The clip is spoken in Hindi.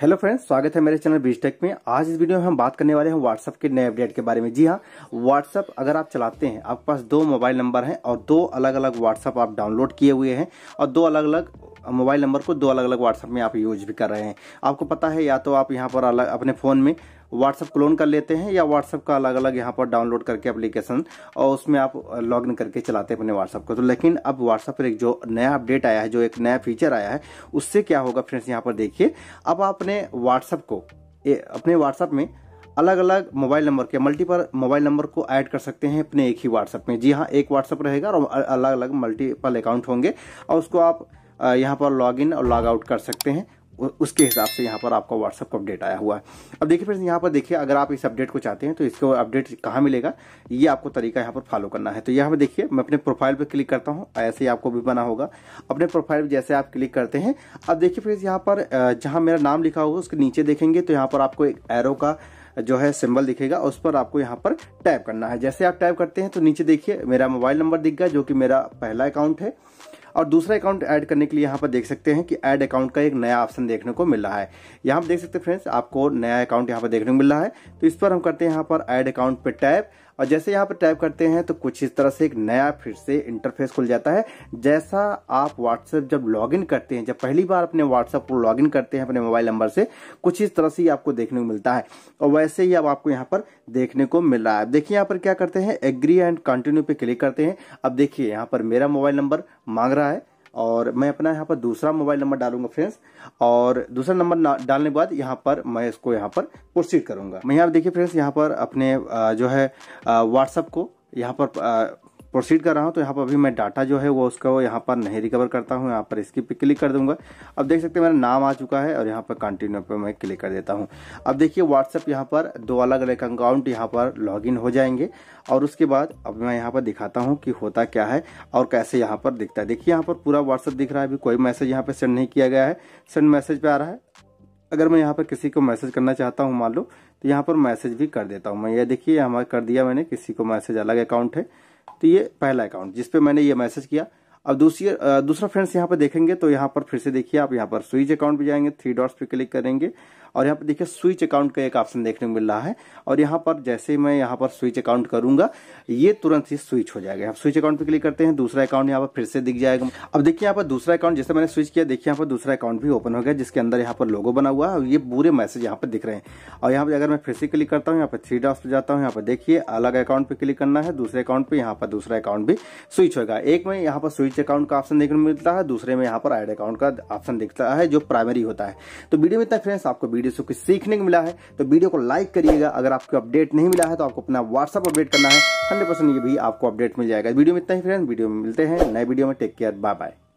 हेलो फ्रेंड्स स्वागत है मेरे चैनल बीजटेक में आज इस वीडियो में हम बात करने वाले हैं व्हाट्सएप के नए अपडेट के बारे में जी हाँ व्हाट्सअप अगर आप चलाते हैं आपके पास दो मोबाइल नंबर हैं और दो अलग अलग व्हाट्सअप आप डाउनलोड किए हुए हैं और दो अलग अलग मोबाइल नंबर को दो अलग अलग व्हाट्सएप में आप यूज भी कर रहे हैं आपको पता है या तो आप यहाँ पर अलग अपने फ़ोन में व्हाट्सअप क्लोन कर लेते हैं या व्हाट्सअप का अलग अलग यहाँ पर डाउनलोड करके एप्लीकेशन और उसमें आप लॉग इन करके चलाते हैं अपने व्हाट्सअप को तो लेकिन अब व्हाट्सअप पर एक जो नया अपडेट आया है जो एक नया फीचर आया है उससे क्या होगा फ्रेंड्स यहाँ पर देखिए अब आप अपने व्हाट्सअप को ए, अपने व्हाट्सअप में अलग अलग मोबाइल नंबर के मल्टीपल मोबाइल नंबर को ऐड कर सकते हैं अपने एक ही व्हाट्सअप में जी हाँ एक व्हाट्सअप रहेगा और अलग अलग मल्टीपल अकाउंट होंगे और उसको आप यहाँ पर लॉग इन और लॉग आउट कर सकते हैं उसके हिसाब से यहाँ पर आपका व्हाट्सअप का अपडेट आया हुआ है अब देखिए फ्रेंड्स यहाँ पर देखिए अगर आप इस अपडेट को चाहते हैं तो इसको अपडेट कहाँ मिलेगा ये आपको तरीका यहाँ पर फॉलो करना है तो यहाँ पर देखिए मैं अपने प्रोफाइल पर क्लिक करता हूँ ऐसे ही आपको भी बना होगा अपने प्रोफाइल पर जैसे आप क्लिक करते हैं अब देखिए फ्रेंड्स यहाँ पर जहाँ मेरा नाम लिखा होगा उसके नीचे देखेंगे तो यहाँ पर आपको एक एरो का जो है सिंबल दिखेगा उस पर आपको यहाँ पर टैप करना है जैसे आप टैप करते हैं तो नीचे देखिए मेरा मोबाइल नंबर दिख गया जो कि मेरा पहला अकाउंट है और दूसरा अकाउंट ऐड करने के लिए यहाँ पर देख सकते हैं कि ऐड अकाउंट का एक नया ऑप्शन देखने को मिल रहा है यहाँ पर देख सकते हैं फ्रेंड्स आपको नया अकाउंट यहाँ पर देखने को मिल रहा है तो इस पर हम करते हैं यहाँ पर ऐड अकाउंट पर टैप और जैसे यहाँ पर टाइप करते हैं तो कुछ इस तरह से एक नया फिर से इंटरफेस खुल जाता है जैसा आप व्हाट्सएप जब लॉगिन करते हैं जब पहली बार अपने व्हाट्सएप को लॉगिन करते हैं अपने मोबाइल नंबर से कुछ इस तरह से आपको देखने को मिलता है और वैसे ही अब आपको यहाँ पर देखने को मिल रहा है देखिए यहाँ पर क्या करते हैं एग्री एंड कंटिन्यू पे क्लिक करते हैं अब देखिए यहाँ पर मेरा मोबाइल नंबर मांग रहा है और मैं अपना यहाँ पर दूसरा मोबाइल नंबर डालूंगा फ्रेंड्स और दूसरा नंबर डालने के बाद यहाँ पर मैं इसको यहाँ पर प्रोसीड करूंगा मैं यहाँ देखिए फ्रेंड्स यहाँ पर अपने जो है व्हाट्सअप को यहाँ पर प्रोसीड कर रहा हूँ तो यहाँ पर अभी मैं डाटा जो है वो उसका वो यहाँ पर नहीं रिकवर करता हूँ यहाँ पर इसकी पे क्लिक कर दूंगा अब देख सकते हैं मेरा नाम आ चुका है और यहाँ पर कंटिन्यू पर मैं क्लिक कर देता हूँ अब देखिए व्हाट्सअप यहाँ पर दो अलग अलग अकाउंट यहाँ पर लॉग हो जाएंगे और उसके बाद अब मैं यहाँ पर दिखाता हूँ कि होता क्या है और कैसे यहाँ पर दिखता है देखिए यहाँ पर पूरा व्हाट्सअप दिख रहा है अभी कोई मैसेज यहाँ पर सेंड नहीं किया गया है सेंड मैसेज पर आ रहा है अगर मैं यहाँ पर किसी को मैसेज करना चाहता हूँ मान लो तो यहाँ पर मैसेज भी कर देता हूँ मैं ये देखिए हमारा कर दिया मैंने किसी को मैसेज अलग अकाउंट है तो ये पहला अकाउंट जिसपे मैंने ये मैसेज किया अब दूसरी दूसरा फ्रेंड्स यहाँ पर देखेंगे तो यहाँ पर फिर से देखिए आप यहाँ पर स्विच अकाउंट पे जाएंगे थ्री डॉट्स पे क्लिक करेंगे और यहाँ पर देखिए स्विच अकाउंट का एक ऑप्शन देखने को मिल रहा है और यहाँ पर जैसे मैं यहाँ पर स्विच अकाउंट करूंगा ये तुरंत ही स्विच हो जाएगा आप स्विच अकाउंट पर क्लिक करते हैं दूसरा अकाउंट यहाँ पर फिर से दिख जाएगा अब देखिए यहाँ पर दूसरा अकाउंट जैसे मैंने स्विच किया देखिए यहाँ पर दूसरा अकाउंट भी ओपन हो गया जिसके अंदर यहाँ पर लोगो बना हुआ है और ये पूरे मैसेज यहाँ पर दिख रहे हैं और यहाँ पर अगर मैं फिर से क्लिक करता हूँ यहाँ पर थ्री डॉस पर जाता हूँ यहाँ पर देखिए अलग अकाउंट पे क्लिक करना है दूसरे अकाउंट पर यहाँ पर दूसरा अकाउंट भी स्विच होगा एक में यहाँ पर स्विच अकाउंट का ऑप्शन देखने को मिलता है दूसरे में यहाँ पर एड अकाउंट का ऑप्शन दिखता है जो प्राइमरी होता है तो वीडियो में इतना फ्रेंड्स आपको वीडियो से कुछ सीखने को मिला है तो वीडियो को लाइक करिएगा अगर आपको अपडेट नहीं मिला है तो आपको अपना व्हाट्सअप अपडेट करना है हंड्रेड ये भी आपको अपडेट मिल जाएगा वीडियो में इतना ही फ्रेंड वीडियो में मिलते हैं नए वीडियो में टेक केयर बाय बाय